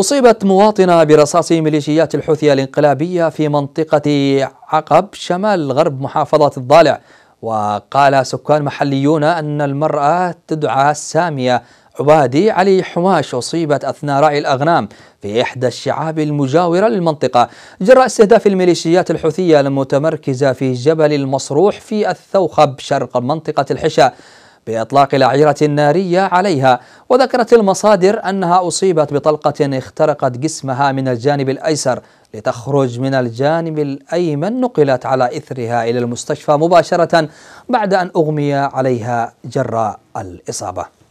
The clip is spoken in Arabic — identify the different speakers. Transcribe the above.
Speaker 1: أصيبت مواطنة برصاص ميليشيات الحوثية الانقلابية في منطقة عقب شمال غرب محافظة الضالع وقال سكان محليون أن المرأة تدعى سامية عبادي علي حماش أصيبت أثناء رعي الأغنام في إحدى الشعاب المجاورة للمنطقة جراء استهداف الميليشيات الحوثية المتمركزة في جبل المصروح في الثوخب شرق منطقة الحشا بإطلاق الأعيرة النارية عليها وذكرت المصادر أنها أصيبت بطلقة اخترقت جسمها من الجانب الأيسر لتخرج من الجانب الأيمن نقلت على إثرها إلى المستشفى مباشرة بعد أن أغمي عليها جراء الإصابة